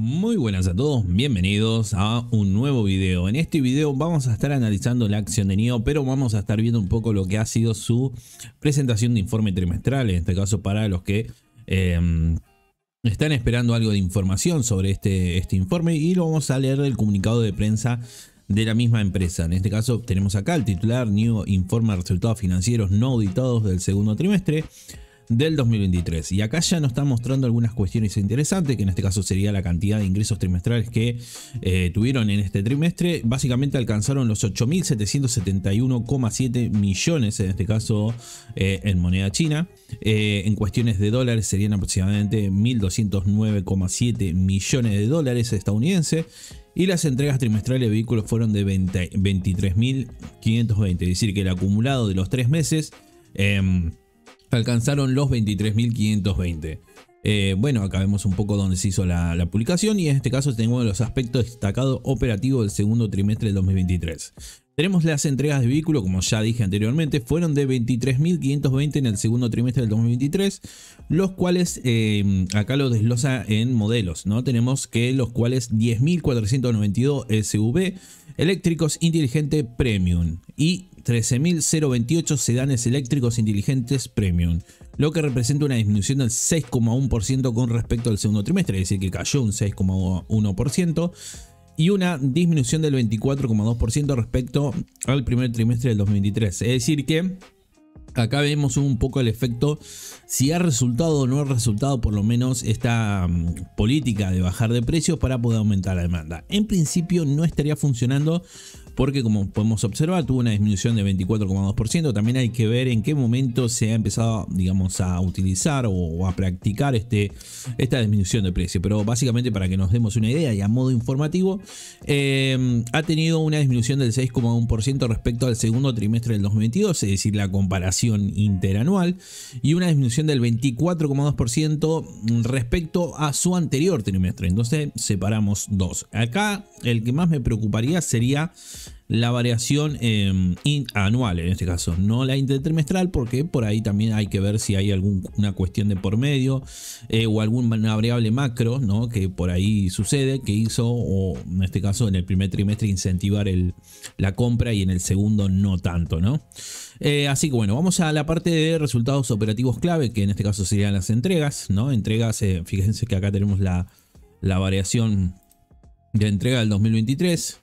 Muy buenas a todos, bienvenidos a un nuevo video. En este video vamos a estar analizando la acción de NIO, pero vamos a estar viendo un poco lo que ha sido su presentación de informe trimestral, en este caso para los que eh, están esperando algo de información sobre este, este informe y lo vamos a leer el comunicado de prensa de la misma empresa. En este caso tenemos acá el titular NIO informa resultados financieros no auditados del segundo trimestre del 2023. Y acá ya nos está mostrando algunas cuestiones interesantes, que en este caso sería la cantidad de ingresos trimestrales que eh, tuvieron en este trimestre. Básicamente alcanzaron los 8.771,7 millones, en este caso eh, en moneda china. Eh, en cuestiones de dólares serían aproximadamente 1.209,7 millones de dólares estadounidenses y las entregas trimestrales de vehículos fueron de 23.520. Es decir, que el acumulado de los tres meses em, alcanzaron los 23.520. Eh, bueno, acá vemos un poco donde se hizo la, publicación y en este caso tenemos los aspectos destacados operativos del segundo trimestre del 2023. Tenemos las entregas de vehículo, como ya dije anteriormente, fueron de 23.520 en el segundo trimestre del 2023, los cuales eh, acá lo desglosa en modelos, ¿no? Tenemos que los cuales 10.492 SUV, eléctricos, inteligente, premium y 13.028 sedanes eléctricos inteligentes premium, lo que representa una disminución del 6,1% con respecto al segundo trimestre, es decir, que cayó un 6,1% y una disminución del 24,2% respecto al primer trimestre del 2023. Es decir que acá vemos un poco el efecto, si ha resultado o no ha resultado por lo menos esta mm, política de bajar de precios para poder aumentar la demanda. En principio no estaría funcionando porque como podemos observar tuvo una disminución de 24,2%. También hay que ver en qué momento se ha empezado, digamos, a utilizar o a practicar este, esta disminución de precio. Pero básicamente para que nos demos una idea y a modo informativo, em, ha tenido una disminución del 6,1% respecto al segundo trimestre del 2022, es decir, la comparación interanual, y una disminución del 24,2% respecto a su anterior trimestre. Entonces separamos dos. Acá el que más me preocuparía sería la variación em, anual en este caso, no la intertrimestral, porque por ahí también hay que ver si hay alguna cuestión de por medio eh, o alguna variable macro ¿no? que por ahí sucede, que hizo, o en este caso en el primer trimestre, incentivar el, la compra y en el segundo no tanto. ¿no? Eh, así que bueno, vamos a la parte de resultados operativos clave, que en este caso serían las entregas. ¿no? Entregas, eh, fíjense que acá tenemos la, la variación de entrega del 2023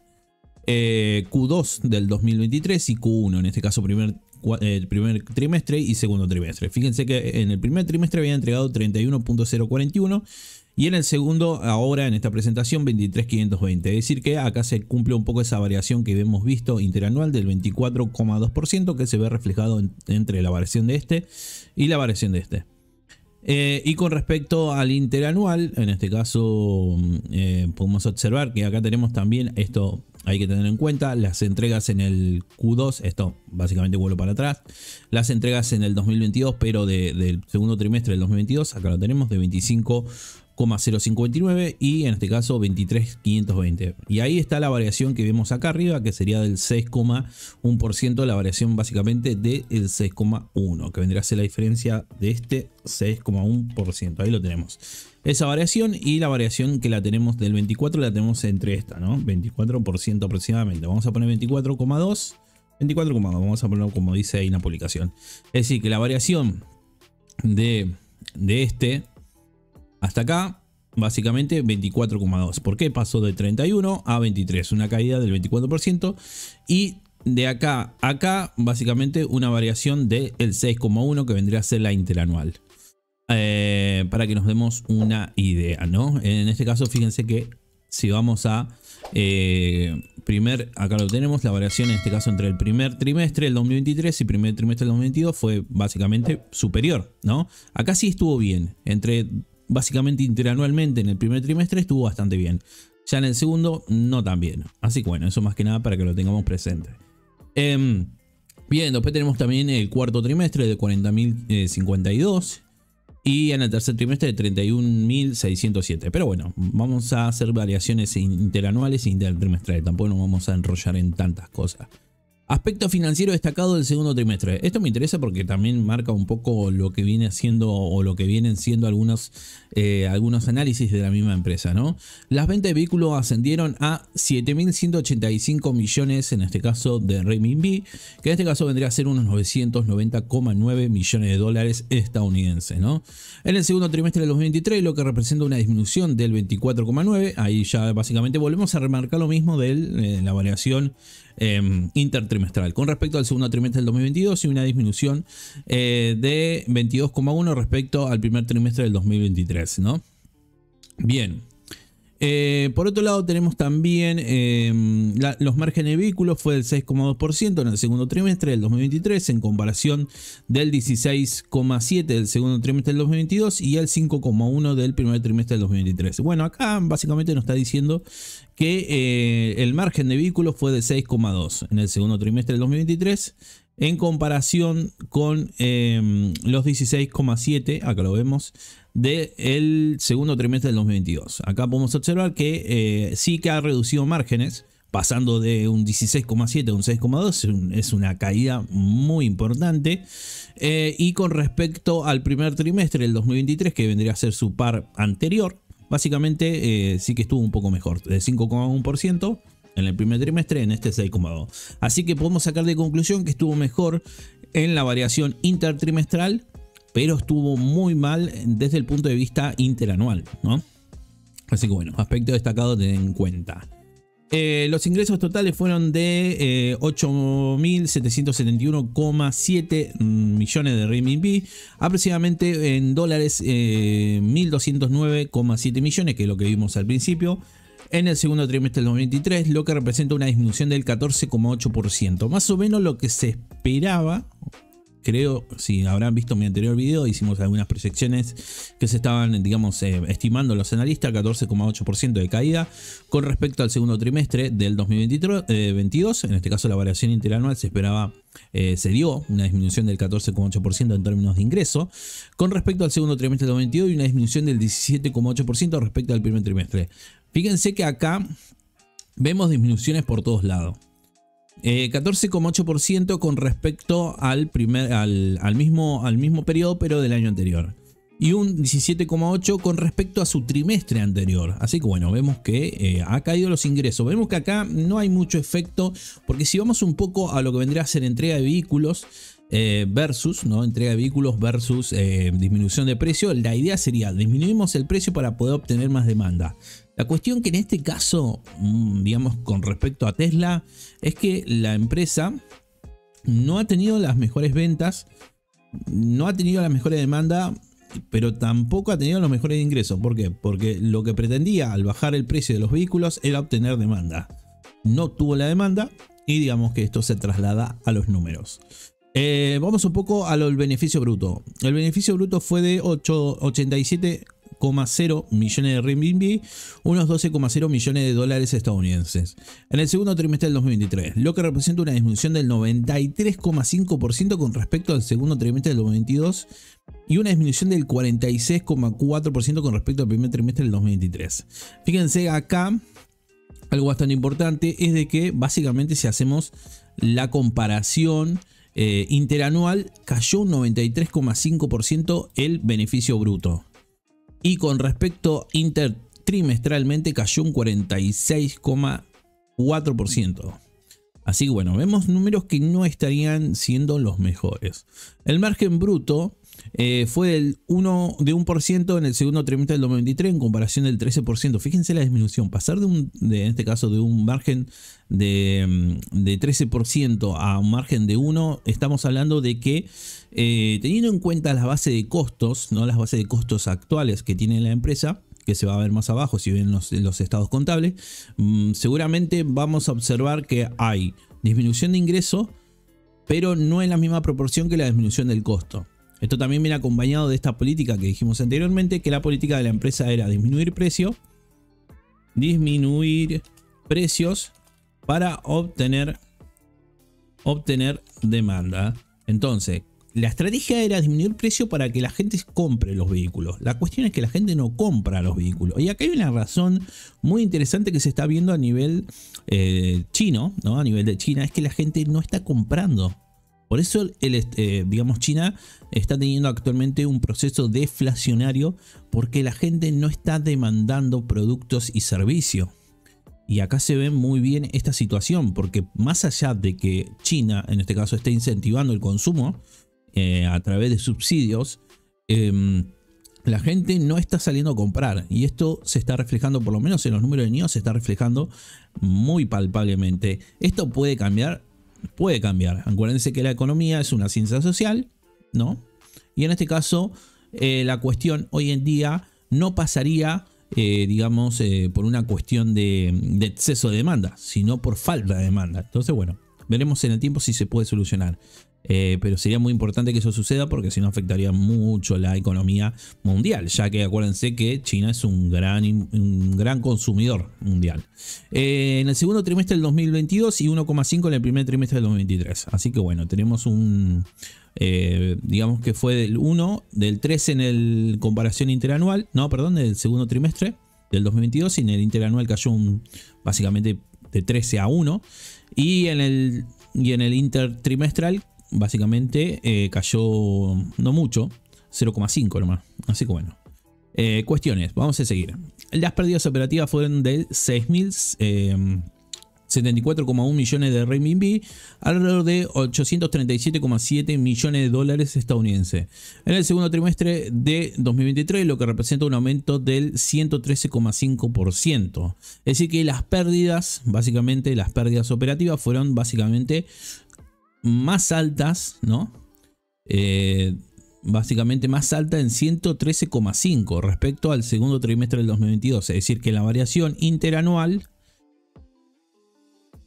eh, Q2 del 2023 y Q1, en este caso primer, el eh, primer trimestre y segundo trimestre. Fíjense que en el primer trimestre había entregado 31.041 y en el segundo, ahora en esta presentación, 23,520. Es decir, que acá se cumple un poco esa variación que hemos visto interanual del 24,2% que se ve reflejado entre la variación de este y la variación de este. Eh, y con respecto al interanual, en este caso mm, podemos observar que acá tenemos también esto hay que tener en cuenta. Las entregas en el Q2, esto básicamente vuelo para atrás. Las entregas en el 2022, pero del segundo trimestre del 2022, acá lo tenemos, de 25,059 y en este caso 23,520. Y ahí está la variación que vemos acá arriba, que sería del 6,1%, la variación básicamente del 6,1, que vendría a ser la diferencia de este 6,1%. Ahí lo tenemos esa variación y la variación que la tenemos del 24 la tenemos entre esta, ¿no? 24% aproximadamente. Vamos a poner 24,2. 24,2, vamos a ponerlo como dice ahí en la publicación. Es decir, que la variación de, este hasta acá, básicamente 24,2. ¿Por qué? Pasó de 31 a 23, una caída del 24%. Y de acá a acá, básicamente una variación del 6,1 que vendría a ser la interanual. Eh, para que nos demos una idea, ¿no? En este caso, fíjense que si vamos a eh, primer, acá lo tenemos, la variación en este caso entre el primer trimestre del 2023 y primer trimestre del 2022 fue básicamente superior, ¿no? Acá sí estuvo bien, entre básicamente interanualmente en el primer trimestre estuvo bastante bien, ya en el segundo no tan bien, así que bueno, eso más que nada para que lo tengamos presente. Em, bien, después tenemos también el cuarto trimestre de 40.052 y en el tercer trimestre de 31.607. Pero bueno, vamos a hacer variaciones interanuales e intertrimestrales, tampoco nos vamos a enrollar en tantas cosas. Aspecto financiero destacado del segundo trimestre. Esto me interesa porque también marca un poco lo que viene haciendo o lo que vienen siendo algunos, eh, algunos análisis de la misma empresa. ¿no? Las ventas de vehículos ascendieron a 7.185 millones, en este caso de B, que en este caso vendría a ser unos 990,9 millones de dólares estadounidenses. ¿no? En el segundo trimestre del 2023, lo que representa una disminución del 24,9. Ahí ya básicamente volvemos a remarcar lo mismo de eh, la variación Em, intertrimestral. Con respecto al segundo trimestre del 2022 y una disminución eh, de 22,1 respecto al primer trimestre del 2023, ¿no? Bien, eh, por otro lado, tenemos también eh, los márgenes de vehículos fue del 6,2% en el segundo trimestre del 2023 en comparación del 16,7% del segundo trimestre del 2022 y el 5,1% del primer trimestre del 2023. Bueno, acá básicamente nos está diciendo que eh, el margen de vehículos fue del 6,2% en el segundo trimestre del 2023 en comparación con los 16,7%, acá lo vemos, del segundo trimestre del 2022. Acá podemos observar que eh, sí que ha reducido márgenes, pasando de un 16,7 a un 6,2, es una caída muy importante. Eh, y con respecto al primer trimestre del 2023, que vendría a ser su par anterior, básicamente eh, sí que estuvo un poco mejor, de 5,1% en el primer trimestre, en este 6,2. Así que podemos sacar de conclusión que estuvo mejor en la variación intertrimestral pero estuvo muy mal desde el punto de vista interanual, ¿no? Así que bueno, aspecto destacado tener en cuenta. Eh, los ingresos totales fueron de 8.771,7 eh, millones de RMB, aproximadamente en dólares 1.209,7 eh, millones, que es lo que vimos al principio, en el segundo trimestre del 2023, lo que representa una disminución del 14,8%, más o menos lo que se esperaba, creo, si habrán visto mi anterior video, hicimos algunas proyecciones que se estaban, digamos, eh, estimando los analistas, 14,8% de caída con respecto al segundo trimestre del 2022. Eh, en este caso, la variación interanual se esperaba eh, se dio una disminución del 14,8% en términos de ingreso con respecto al segundo trimestre del 2022 y una disminución del 17,8% respecto al primer trimestre. Fíjense que acá vemos disminuciones por todos lados. 14,8% eh, con respecto al, primer, al, mismo, al periodo, pero del año anterior. Y un 17,8 con respecto a su trimestre anterior. Así que bueno, vemos que eh, ha caído los ingresos. Vemos que acá no hay mucho efecto, porque si vamos un poco a lo que vendría a ser entrega de vehículos, eh, versus, ¿no? Entrega de vehículos versus disminución de precio. La idea sería, disminuimos el precio para poder obtener más demanda. La cuestión que en este caso, mm, digamos, con respecto a Tesla, es que la empresa no ha tenido las mejores ventas, no ha tenido la mejor demanda, pero tampoco ha tenido los mejores ingresos. ¿Por qué? Porque lo que pretendía al bajar el precio de los vehículos era obtener demanda. No tuvo la demanda y digamos que esto se traslada a los números. Eh, vamos un poco al beneficio bruto. El beneficio bruto fue de $8.87. 0 millones de RMB, unos 12,0 millones de dólares estadounidenses, en el segundo trimestre del 2023, lo que representa una disminución del 93,5% con respecto al segundo trimestre del 2022 y una disminución del 46,4% con respecto al primer trimestre del 2023. Fíjense acá, algo bastante importante es de que básicamente si hacemos la comparación eh, interanual, cayó un 93,5% el beneficio bruto y con respecto intertrimestralmente cayó un 46,4%. Así que bueno, vemos números que no estarían siendo los mejores. El margen bruto eh, fue el 1, de 1% en el segundo trimestre del 2023 en comparación del 13%. Fíjense la disminución, pasar de un, de, en este caso de un margen de, 13% mm, a un margen de 1, estamos hablando de que eh, teniendo en cuenta la base de costos, no las bases de costos actuales que tiene la empresa, que se va a ver más abajo si ven los, los estados contables, mm, seguramente vamos a observar que hay disminución de ingresos, pero no en la misma proporción que la disminución del costo. Esto también viene acompañado de esta política que dijimos anteriormente, que la política de la empresa era disminuir precio, disminuir precios para obtener, obtener demanda. Entonces, la estrategia era disminuir precio para que la gente compre los vehículos. La cuestión es que la gente no compra los vehículos. Y acá hay una razón muy interesante que se está viendo a nivel eh, chino, ¿no? a nivel de China, es que la gente no está comprando por eso, el, eh, digamos, China está teniendo actualmente un proceso deflacionario porque la gente no está demandando productos y servicios. Y acá se ve muy bien esta situación, porque más allá de que China, en este caso, esté incentivando el consumo eh, a través de subsidios, em, la gente no está saliendo a comprar. Y esto se está reflejando, por lo menos en los números de niños, se está reflejando muy palpablemente. Esto puede cambiar puede cambiar. Acuérdense que la economía es una ciencia social, ¿no? Y en este caso, eh, la cuestión hoy en día no pasaría, eh, digamos, eh, por una cuestión de, de, exceso de demanda, sino por falta de demanda. Entonces, bueno, veremos en el tiempo si se puede solucionar. Eh, pero sería muy importante que eso suceda porque si no afectaría mucho la economía mundial, ya que acuérdense que China es un gran, un gran consumidor mundial. Eh, en el segundo trimestre del 2022 y 1,5 en el primer trimestre del 2023. Así que bueno, tenemos un... Eh, digamos que fue del 1, del 3 en el comparación interanual, no, perdón, del segundo trimestre del 2022 y en el interanual cayó un, básicamente de 13 a 1 y en el, y en el intertrimestral básicamente eh, cayó no mucho, 0,5 nomás. Así que bueno. Eh, cuestiones, vamos a seguir. Las pérdidas operativas fueron de 6.074,1 eh, millones de renminbi, alrededor de 837,7 millones de dólares estadounidenses. En el segundo trimestre de 2023, lo que representa un aumento del 113,5%. Es decir que las pérdidas, básicamente las pérdidas operativas fueron básicamente más altas, ¿no? Eh, básicamente más alta en 113,5 respecto al segundo trimestre del 2022. Es decir, que la variación interanual,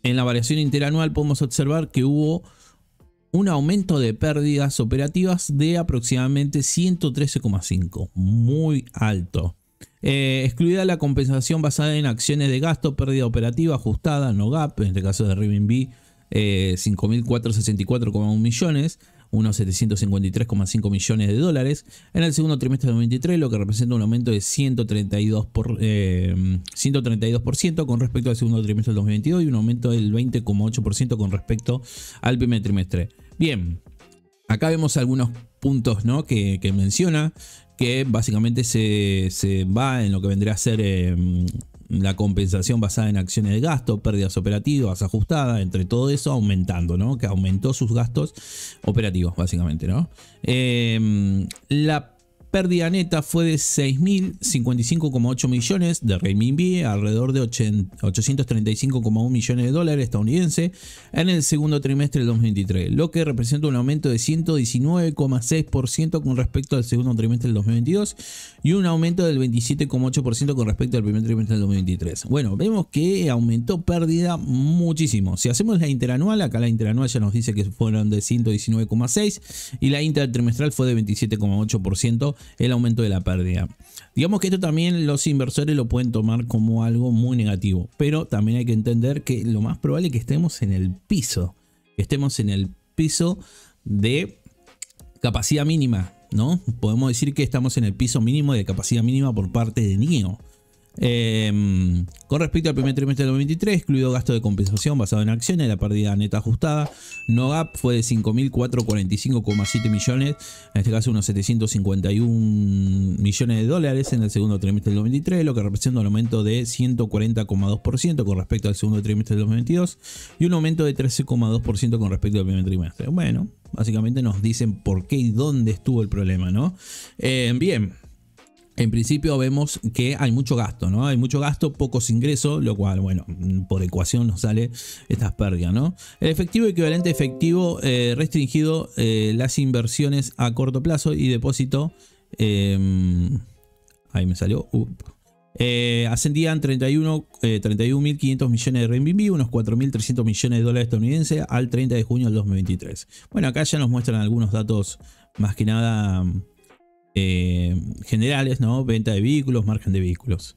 en la variación interanual podemos observar que hubo un aumento de pérdidas operativas de aproximadamente 113,5, muy alto. Eh, excluida la compensación basada en acciones de gasto, pérdida operativa ajustada, no gap, en este caso de Ribbon B, 5.464,1 eh, millones, unos 753,5 millones de dólares. En el segundo trimestre de 2023, lo que representa un aumento de 132, por, eh, con respecto al segundo trimestre del 2022 y un aumento del 20,8% con respecto al primer trimestre. Bien, acá vemos algunos puntos ¿no? que, menciona que básicamente se, va en lo que vendría a ser em, la compensación basada en acciones de gasto, pérdidas operativas ajustadas, entre todo eso aumentando, ¿no? Que aumentó sus gastos operativos, básicamente, ¿no? Eh, la pérdida neta fue de 6.055,8 millones de renminbi, alrededor de 835,1 millones de dólares estadounidenses, en el segundo trimestre del 2023, lo que representa un aumento de 119,6% con respecto al segundo trimestre del 2022 y un aumento del 27,8% con respecto al primer trimestre del 2023. Bueno, vemos que aumentó pérdida muchísimo. Si hacemos la interanual, acá la interanual ya nos dice que fueron de 119,6 y la intertrimestral fue de 27,8% el aumento de la pérdida. Digamos que esto también los inversores lo pueden tomar como algo muy negativo, pero también hay que entender que lo más probable es que estemos en el piso, que estemos en el piso de capacidad mínima, ¿no? Podemos decir que estamos en el piso mínimo de capacidad mínima por parte de NIO. Em, con respecto al primer trimestre del 2023, excluido gasto de compensación basado en acciones, la pérdida neta ajustada, no gap fue de 5.445,7 millones, en este caso unos 751 millones de dólares en el segundo trimestre del 2023, lo que representa un aumento de 140,2% con respecto al segundo trimestre del 2022 y un aumento de 13,2% con respecto al primer trimestre. Bueno, básicamente nos dicen por qué y dónde estuvo el problema, ¿no? Em, bien en principio vemos que hay mucho gasto, ¿no? Hay mucho gasto, pocos ingresos, lo cual, bueno, por ecuación nos sale estas pérdidas, ¿no? El efectivo equivalente efectivo eh, restringido, eh, las inversiones a corto plazo y depósito, em, ahí me salió, uh, eh, ascendían 31.500 millones de renminbi, unos 4.300 millones de dólares estadounidenses al 30 de junio del 2023. Bueno, acá ya nos muestran algunos datos más que nada eh, generales, ¿no? Venta de vehículos, margen de vehículos.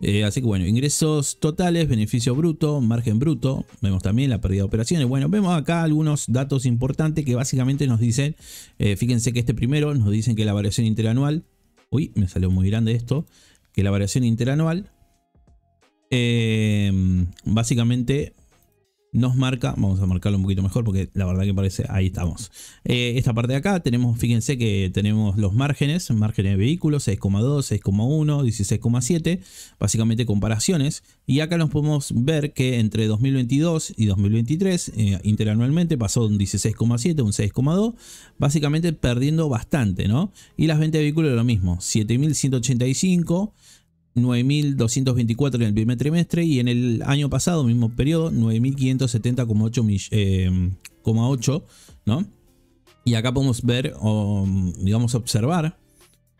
Eh, así que bueno, ingresos totales, beneficio bruto, margen bruto, vemos también la pérdida de operaciones. Bueno, vemos acá algunos datos importantes que básicamente nos dicen, eh, fíjense que este primero nos dicen que la variación interanual, uy, me salió muy grande esto, que la variación interanual, básicamente nos marca, vamos a marcarlo un poquito mejor porque la verdad que parece, ahí estamos. Eh, esta parte de acá tenemos, fíjense que tenemos los márgenes, márgenes de vehículos, 6,2, 6,1, 16,7, básicamente comparaciones. Y acá nos podemos ver que entre 2022 y 2023, eh, interanualmente, pasó de un 16,7 un 6,2, básicamente perdiendo bastante, ¿no? Y las ventas de vehículos lo mismo, 7.185. 9.224 en el primer trimestre y en el año pasado, mismo periodo, 9.570,8, eh, ¿no? Y acá podemos ver, o, digamos, observar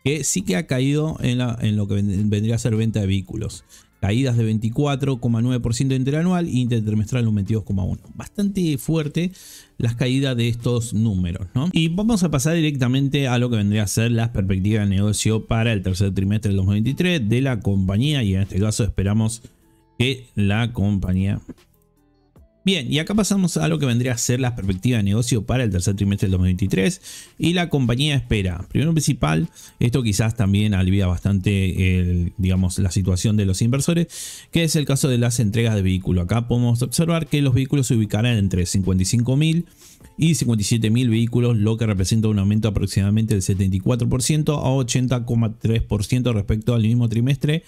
que sí que ha caído en, la, en lo que vendría a ser venta de vehículos caídas de 24,9% interanual e intertrimestral un 22,1%. Bastante fuerte las caídas de estos números, ¿no? Y vamos a pasar directamente a lo que vendría a ser las perspectivas de negocio para el tercer trimestre del 2023 de la compañía y en este caso esperamos que la compañía Bien, y acá pasamos a lo que vendría a ser la perspectiva de negocio para el tercer trimestre del 2023 y la compañía espera. Primero principal, esto quizás también alivia bastante digamos, la situación de los inversores, que es el caso de las entregas de vehículos. Acá podemos observar que los vehículos se ubicarán entre 55.000 y 57.000 vehículos, lo que representa un aumento aproximadamente del 74% a 80,3% respecto al mismo trimestre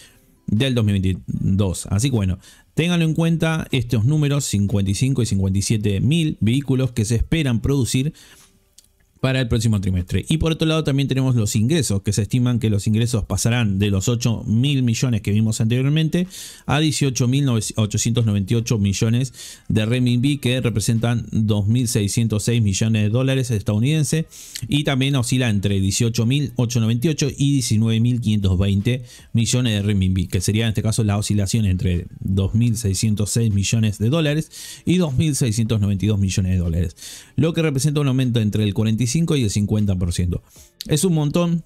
del 2022. Así que bueno, ténganlo en cuenta estos números, 55 y 57 mil vehículos que se esperan producir para el próximo trimestre. Y por otro lado también tenemos los ingresos, que se estiman que los ingresos pasarán de los 8 mil millones que vimos anteriormente a 18 mil millones de renminbi, que representan 2.606 millones de dólares estadounidenses, y también oscila entre 18.898 y 19.520 millones de renminbi, que sería en este caso la oscilación entre 2.606 millones de dólares y 2.692 millones de dólares, lo que representa un aumento entre el 45 y el 50%. Es un montón,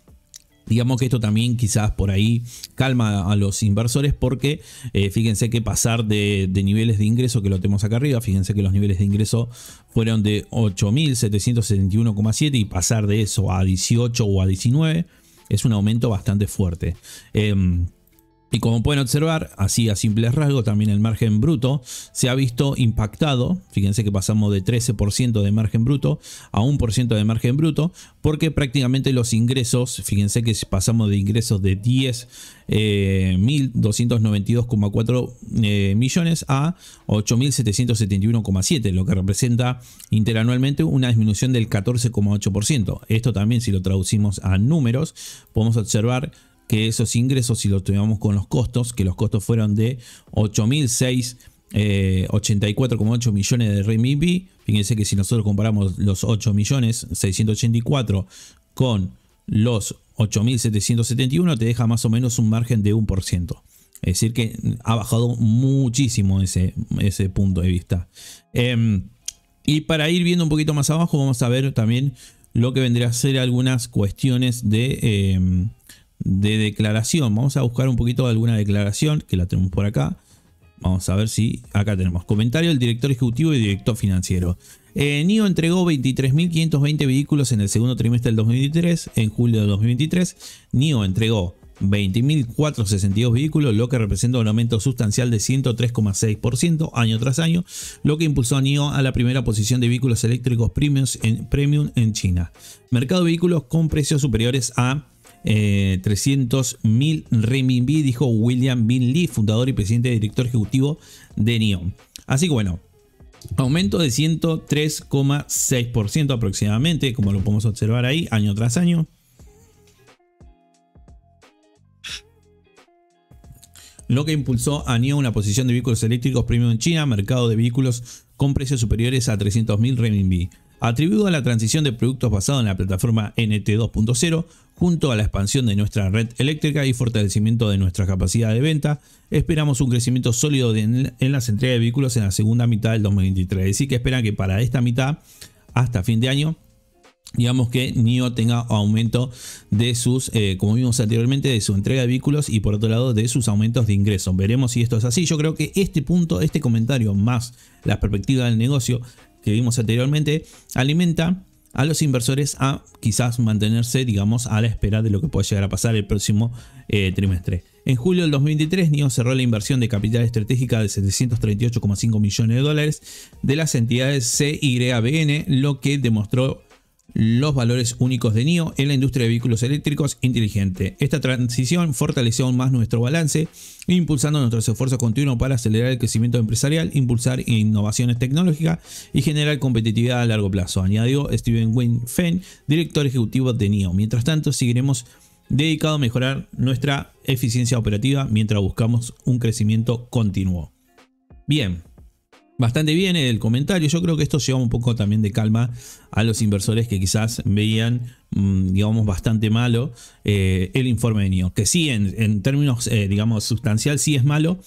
Digamos que esto también quizás por ahí calma a los inversores porque eh, fíjense que pasar de, niveles de ingreso que lo tenemos acá arriba, fíjense que los niveles de ingreso fueron de 8.771,7 y pasar de eso a 18 o a 19 es un aumento bastante fuerte. Em, y como pueden observar, así a simples rasgos, también el margen bruto se ha visto impactado. Fíjense que pasamos de 13% de margen bruto a 1% de margen bruto, porque prácticamente los ingresos, fíjense que pasamos de ingresos de 10.292,4 eh, eh, millones a 8.771,7, lo que representa interanualmente una disminución del 14,8%. Esto también si lo traducimos a números, podemos observar que esos ingresos, si los tomamos con los costos, que los costos fueron de 8.684.8 eh, millones de renminbi. Fíjense que si nosotros comparamos los 8 millones 684 con los 8.771, te deja más o menos un margen de 1%. Es decir, que ha bajado muchísimo ese, ese punto de vista. Em, y para ir viendo un poquito más abajo, vamos a ver también lo que vendría a ser algunas cuestiones de... Em, de declaración. Vamos a buscar un poquito de alguna declaración que la tenemos por acá. Vamos a ver si acá tenemos comentario del director ejecutivo y director financiero. Eh, NIO entregó 23.520 vehículos en el segundo trimestre del 2023. En julio del 2023, NIO entregó 20.462 vehículos, lo que representa un aumento sustancial de 103,6% año tras año, lo que impulsó a NIO a la primera posición de vehículos eléctricos premium en China. Mercado de vehículos con precios superiores a 300 eh, mil dijo William Bin Lee, fundador y presidente director ejecutivo de NIO Así que bueno, aumento de 103,6% aproximadamente, como lo podemos observar ahí, año tras año. Lo que impulsó a NIO una posición de vehículos eléctricos premium en China, mercado de vehículos con precios superiores a 300.000 renminbi atribuido a la transición de productos basados en la plataforma NT 2.0, junto a la expansión de nuestra red eléctrica y fortalecimiento de nuestra capacidad de venta, esperamos un crecimiento sólido en las entregas de vehículos en la segunda mitad del 2023. Así que esperan que para esta mitad, hasta fin de año, digamos que NIO tenga aumento de sus, eh, como vimos anteriormente, de su entrega de vehículos y por otro lado de sus aumentos de ingresos. Veremos si esto es así. Yo creo que este punto, este comentario más la perspectiva del negocio que vimos anteriormente alimenta a los inversores a quizás mantenerse, digamos, a la espera de lo que puede llegar a pasar el próximo eh, trimestre. En julio del 2023, NIO cerró la inversión de capital estratégica de 738,5 millones de dólares de las entidades CYBN, lo que demostró los valores únicos de NIO en la industria de vehículos eléctricos inteligente. Esta transición fortaleció aún más nuestro balance, impulsando nuestros esfuerzos continuos para acelerar el crecimiento empresarial, impulsar innovaciones tecnológicas y generar competitividad a largo plazo, añadió Steven Fenn, director ejecutivo de NIO. Mientras tanto, seguiremos dedicados a mejorar nuestra eficiencia operativa mientras buscamos un crecimiento continuo. Bien, bastante bien el comentario. Yo creo que esto lleva un poco también de calma a los inversores que quizás veían, mm, digamos, bastante malo eh, el informe de NIO. Que sí, en, términos, eh, digamos, sustancial, sí es malo,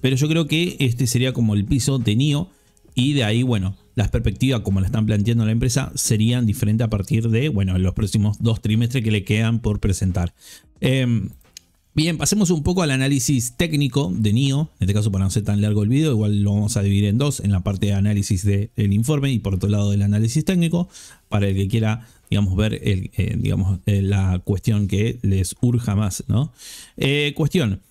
pero yo creo que este sería como el piso de NIO y de ahí, bueno, las perspectivas como la están planteando la empresa serían diferentes a partir de, bueno, los próximos dos trimestres que le quedan por presentar. Eh, Bien, pasemos un poco al análisis técnico de NIO, en este caso para no ser tan largo el video, igual lo vamos a dividir en dos, en la parte de análisis del informe y por otro lado del análisis técnico, para el que quiera, digamos, ver eh, digamos, eh, la cuestión que les urja más, ¿no? Eh, cuestión,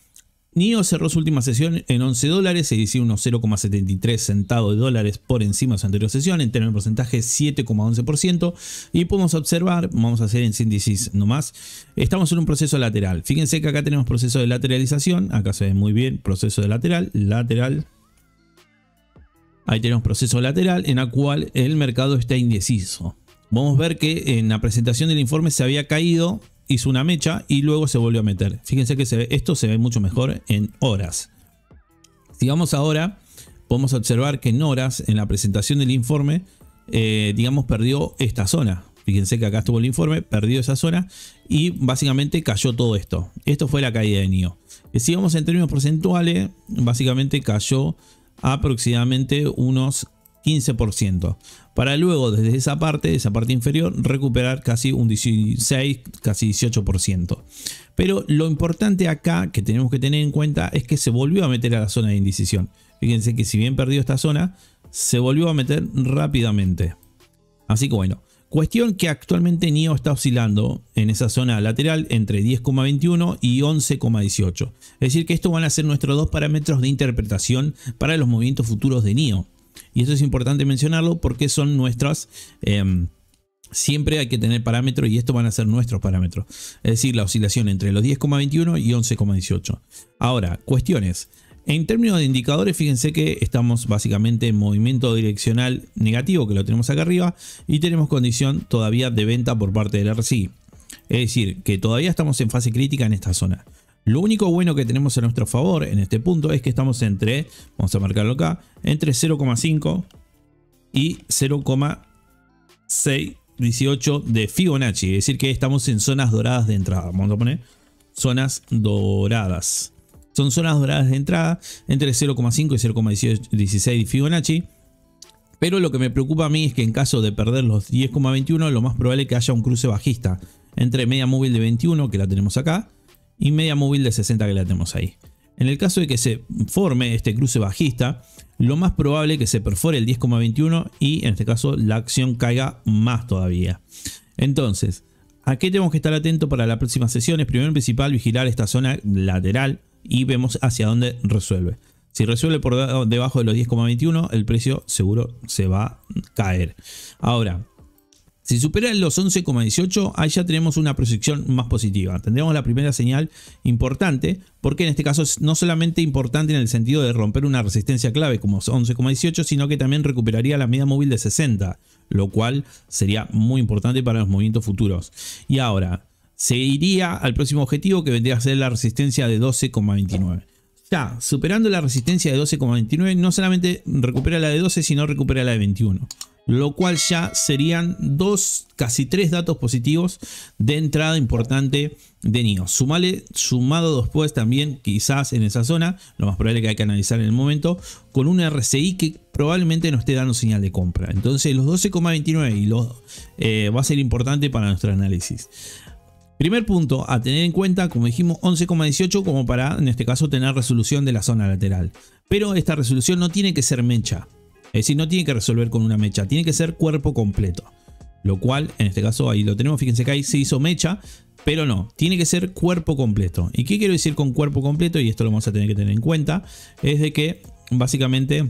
NIO cerró su última sesión en 11 dólares, se hicieron unos 0,73 centavos de dólares por encima de su anterior sesión, en términos de porcentaje 7,11%. Y podemos observar, vamos a hacer en síntesis nomás, estamos en un proceso lateral. Fíjense que acá tenemos proceso de lateralización, acá se ve muy bien, proceso de lateral, lateral. Ahí tenemos proceso lateral en el cual el mercado está indeciso. Vamos a ver que en la presentación del informe se había caído hizo una mecha y luego se volvió a meter. Fíjense que se ve, esto se ve mucho mejor en horas. Si ahora, podemos observar que en horas, en la presentación del informe, eh, digamos, perdió esta zona. Fíjense que acá estuvo el informe, perdió esa zona y básicamente cayó todo esto. Esto fue la caída de NIO. Eh, si vamos en términos porcentuales, básicamente cayó aproximadamente unos 15%, para luego desde esa parte, esa parte inferior, recuperar casi un 16, casi 18%. Pero lo importante acá que tenemos que tener en cuenta es que se volvió a meter a la zona de indecisión. Fíjense que si bien perdió esta zona, se volvió a meter rápidamente. Así que bueno, cuestión que actualmente NIO está oscilando en esa zona lateral entre 10,21 y 11,18. Es decir que estos van a ser nuestros dos parámetros de interpretación para los movimientos futuros de NIO. Y eso es importante mencionarlo porque son nuestras... Em, siempre hay que tener parámetros y estos van a ser nuestros parámetros. Es decir, la oscilación entre los 10,21 y 11,18. Ahora, cuestiones. En términos de indicadores, fíjense que estamos básicamente en movimiento direccional negativo, que lo tenemos acá arriba, y tenemos condición todavía de venta por parte del RSI. Es decir, que todavía estamos en fase crítica en esta zona. Lo único bueno que tenemos a nuestro favor en este punto es que estamos entre, vamos a marcarlo acá, entre 0,5 y 0,618 de Fibonacci. Es decir que estamos en zonas doradas de entrada. Vamos a poner zonas doradas. Son zonas doradas de entrada entre 0,5 y 0,16 de Fibonacci. Pero lo que me preocupa a mí es que en caso de perder los 10,21, lo más probable es que haya un cruce bajista entre media móvil de 21, que la tenemos acá, y media móvil de 60 que la tenemos ahí. En el caso de que se forme este cruce bajista, lo más probable es que se perfore el 10,21 y en este caso la acción caiga más todavía. Entonces, ¿a qué tenemos que estar atentos para la próxima sesión es Primero principal, vigilar esta zona lateral y vemos hacia dónde resuelve. Si resuelve por debajo de los 10,21, el precio seguro se va a caer. Ahora, si supera los 11,18, ahí ya tenemos una proyección más positiva. Tendríamos la primera señal importante, porque en este caso es no solamente importante en el sentido de romper una resistencia clave como 11,18, sino que también recuperaría la media móvil de 60, lo cual sería muy importante para los movimientos futuros. Y ahora, seguiría al próximo objetivo que vendría a ser la resistencia de 12,29. Ya, superando la resistencia de 12,29, no solamente recupera la de 12, sino recupera la de 21 lo cual ya serían dos, casi tres datos positivos de entrada importante de NIO. Sumale, sumado después también, quizás en esa zona, lo más probable que hay que analizar en el momento, con un RCI que probablemente no esté dando señal de compra. Entonces los 12,29 y los, eh, va a ser importante para nuestro análisis. Primer punto a tener en cuenta, como dijimos, 11,18 como para, en este caso, tener resolución de la zona lateral. Pero esta resolución no tiene que ser mecha. Es eh, decir, no tiene que resolver con una mecha, tiene que ser cuerpo completo. Lo cual, en este caso, ahí lo tenemos. Fíjense que ahí se hizo mecha, pero no, tiene que ser cuerpo completo. ¿Y qué quiero decir con cuerpo completo? Y esto lo vamos a tener que tener en cuenta. Es de que, básicamente,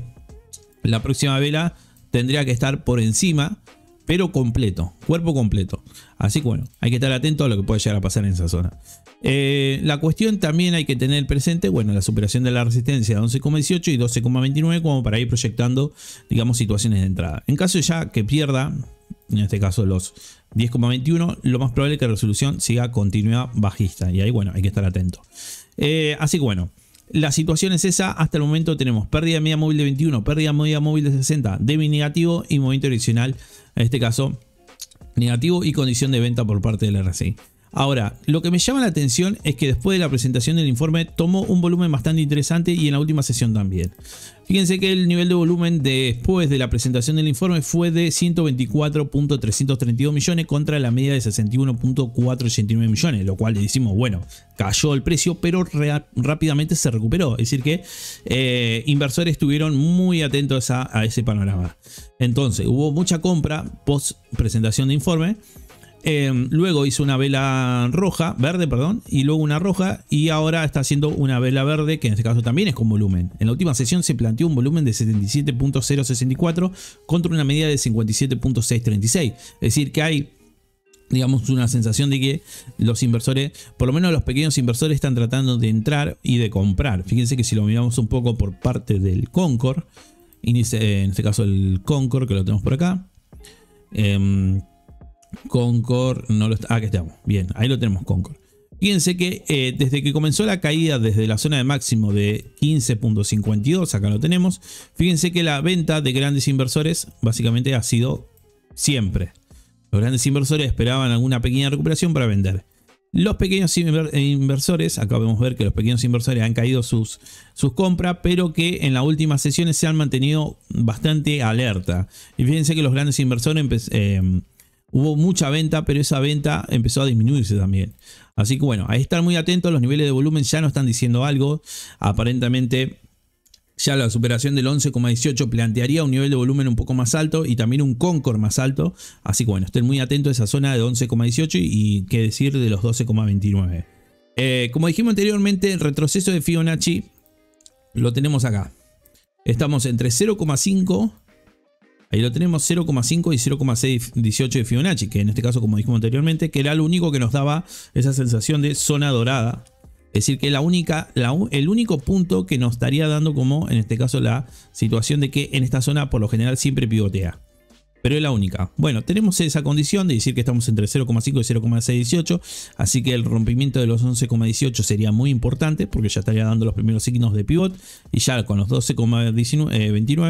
la próxima vela tendría que estar por encima pero completo, cuerpo completo. Así que bueno, hay que estar atento a lo que puede llegar a pasar en esa zona. Eh, la cuestión también hay que tener presente, bueno, la superación de la resistencia de 11,18 y 12,29 como para ir proyectando, digamos, situaciones de entrada. En caso ya que pierda, en este caso los 10,21, lo más probable es que la resolución siga continuidad bajista. Y ahí, bueno, hay que estar atento. Eh, así que bueno, la situación es esa, hasta el momento tenemos pérdida de media móvil de 21, pérdida de media móvil de 60, débil negativo y movimiento direccional, en este caso negativo y condición de venta por parte del RSI. Ahora, lo que me llama la atención es que después de la presentación del informe tomó un volumen bastante interesante y en la última sesión también. Fíjense que el nivel de volumen después de la presentación del informe fue de 124.332 millones contra la media de 61.489 millones, lo cual le decimos, bueno, cayó el precio, pero rápidamente se recuperó. Es decir que eh, inversores estuvieron muy atentos a, a ese panorama. Entonces, hubo mucha compra post presentación de informe Em, luego hizo una vela roja, verde, perdón, y luego una roja, y ahora está haciendo una vela verde, que en este caso también es con volumen. En la última sesión se planteó un volumen de 77.064 contra una medida de 57.636. Es decir, que hay digamos, una sensación de que los inversores, por lo menos los pequeños inversores, están tratando de entrar y de comprar. Fíjense que si lo miramos un poco por parte del Concord, en este caso el Concord, que lo tenemos por acá, eh, Concord no lo está. Aquí ah, estamos. Bien, ahí lo tenemos, Concord. Fíjense que eh, desde que comenzó la caída desde la zona de máximo de 15.52, acá lo tenemos, fíjense que la venta de grandes inversores básicamente ha sido siempre. Los grandes inversores esperaban alguna pequeña recuperación para vender. Los pequeños eh, inversores, acá podemos ver que los pequeños inversores han caído sus, sus compras, pero que en las últimas sesiones se han mantenido bastante alerta. Y fíjense que los grandes inversores eh, hubo mucha venta, pero esa venta empezó a disminuirse también. Así que bueno, hay que estar muy atentos, los niveles de volumen ya no están diciendo algo. Aparentemente ya la superación del 11,18 plantearía un nivel de volumen un poco más alto y también un concor más alto. Así que bueno, estén muy atentos a esa zona de 11,18 y qué decir de los 12,29. Eh, como dijimos anteriormente, el retroceso de Fibonacci lo tenemos acá. Estamos entre 0,5 Ahí lo tenemos 0,5 y 0,618 de Fibonacci, que en este caso, como dijimos anteriormente, que era lo único que nos daba esa sensación de zona dorada. Es decir, que la única, el único punto que nos estaría dando como, en este caso, la situación de que en esta zona por lo general siempre pivotea pero es la única. Bueno, tenemos esa condición de decir que estamos entre 0,5 y 0,618, así que el rompimiento de los 11,18 sería muy importante porque ya estaría dando los primeros signos de pivot y ya con los 12,29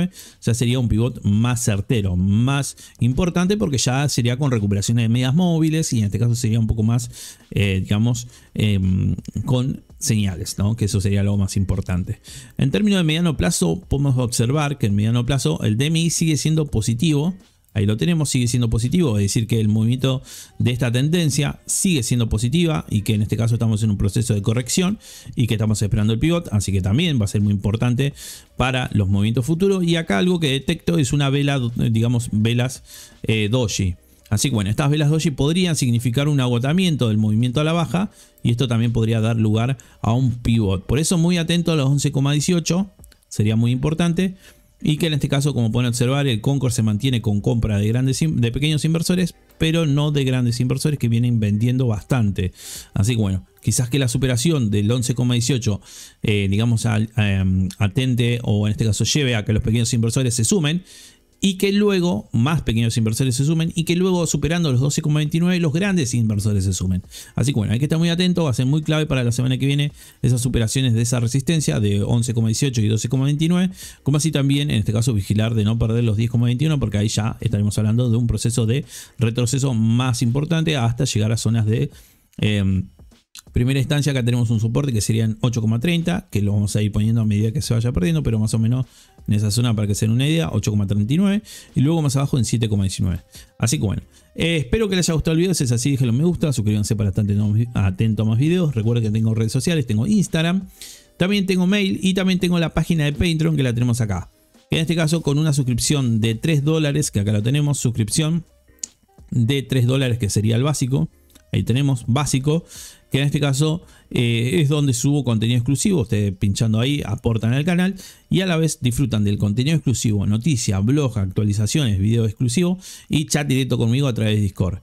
eh, ya sería un pivot más certero, más importante porque ya sería con recuperaciones de medias móviles y en este caso sería un poco más, eh, digamos, em, con señales, ¿no? que eso sería lo más importante. En términos de mediano plazo, podemos observar que en mediano plazo el DMI sigue siendo positivo, Ahí lo tenemos, sigue siendo positivo, es decir, que el movimiento de esta tendencia sigue siendo positiva y que en este caso estamos en un proceso de corrección y que estamos esperando el pivot, así que también va a ser muy importante para los movimientos futuros. Y acá algo que detecto es una vela, digamos, velas eh, doji. Así que bueno, estas velas doji podrían significar un agotamiento del movimiento a la baja y esto también podría dar lugar a un pivot. Por eso muy atento a los 11,18, sería muy importante. Y que en este caso, como pueden observar, el Concord se mantiene con compra de, grandes, de pequeños inversores, pero no de grandes inversores que vienen vendiendo bastante. Así que bueno, quizás que la superación del 11,18, eh, digamos, em, atente o en este caso lleve a que los pequeños inversores se sumen y que luego más pequeños inversores se sumen y que luego superando los 12,29 los grandes inversores se sumen. Así que bueno, hay que estar muy atento, va a ser muy clave para la semana que viene esas superaciones de esa resistencia de 11,18 y 12,29, como así también en este caso vigilar de no perder los 10,21 porque ahí ya estaremos hablando de un proceso de retroceso más importante hasta llegar a zonas de... Em, primera instancia, acá tenemos un soporte que serían 8,30, que lo vamos a ir poniendo a medida que se vaya perdiendo, pero más o menos en esa zona para que sea una idea, 8,39 y luego más abajo en 7,19. Así que bueno, eh, espero que les haya gustado el video, si es así déjenlo me gusta, suscríbanse para estar atento a más videos, recuerden que tengo redes sociales, tengo Instagram, también tengo mail y también tengo la página de Patreon que la tenemos acá. en este caso con una suscripción de 3 dólares, que acá lo tenemos, suscripción de 3 dólares que sería el básico. Ahí tenemos básico que en este caso eh, es donde subo contenido exclusivo, ustedes pinchando ahí aportan al canal y a la vez disfrutan del contenido exclusivo, noticias, blog, actualizaciones, video exclusivo y chat directo conmigo a través de Discord.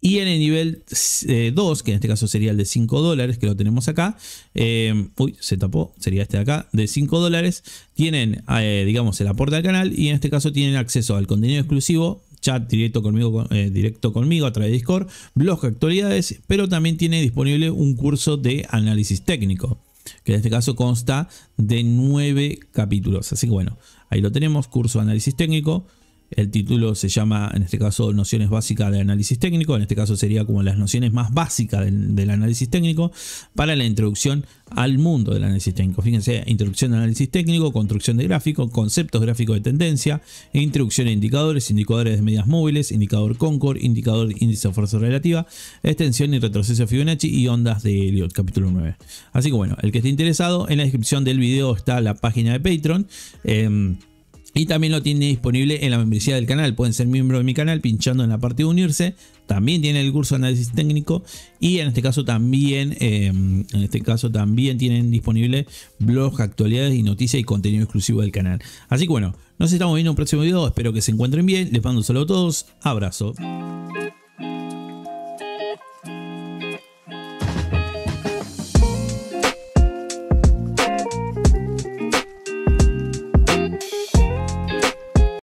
Y en el nivel 2, eh, que en este caso sería el de 5 dólares, que lo tenemos acá, eh, uy, se tapó, sería este de acá, de 5 dólares, tienen, digamos, el aporte al canal y en este caso tienen acceso al contenido exclusivo chat directo conmigo, eh, directo conmigo a través de Discord, blog actualidades, pero también tiene disponible un curso de análisis técnico, que en este caso consta de nueve capítulos. Así que bueno, ahí lo tenemos, curso de análisis técnico. El título se llama, en este caso, Nociones básicas de análisis técnico. En este caso sería como las nociones más básicas del, análisis técnico para la introducción al mundo del análisis técnico. Fíjense, introducción de análisis técnico, construcción de gráficos, conceptos gráficos de tendencia, introducción a indicadores, indicadores de medias móviles, indicador Concord, indicador índice de fuerza relativa, extensión y retroceso Fibonacci y ondas de Elliot, capítulo 9. Así que bueno, el que esté interesado, en la descripción del video está la página de Patreon. Em, y también lo tiene disponible en la membresía del canal. Pueden ser miembro de mi canal pinchando en la parte de unirse. También tiene el curso de análisis técnico. Y en este caso también, em, en este caso también tienen disponible blogs, actualidades y noticias y contenido exclusivo del canal. Así que bueno, nos estamos viendo en un próximo video. Espero que se encuentren bien. Les mando un saludo a todos. Abrazo.